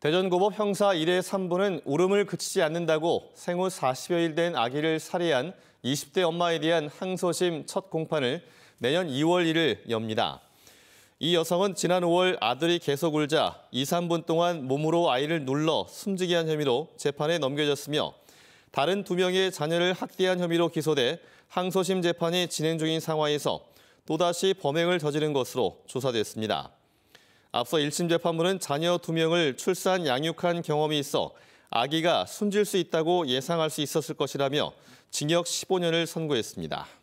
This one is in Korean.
대전고법 형사 1회 3부는 울음을 그치지 않는다고 생후 40여일 된 아기를 살해한 20대 엄마에 대한 항소심 첫 공판을 내년 2월 1일 엽니다. 이 여성은 지난 5월 아들이 계속 울자 2, 3분 동안 몸으로 아이를 눌러 숨지게 한 혐의로 재판에 넘겨졌으며 다른 두 명의 자녀를 학대한 혐의로 기소돼 항소심 재판이 진행 중인 상황에서 또다시 범행을 저지른 것으로 조사됐습니다. 앞서 1심 재판부는 자녀 2명을 출산 양육한 경험이 있어 아기가 숨질 수 있다고 예상할 수 있었을 것이라며 징역 15년을 선고했습니다.